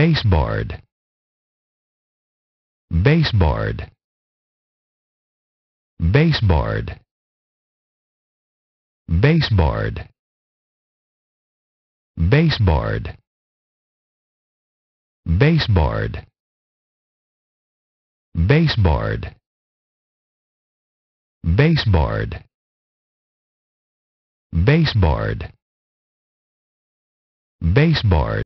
baseboard baseboard baseboard baseboard baseboard baseboard baseboard baseboard baseboard baseboard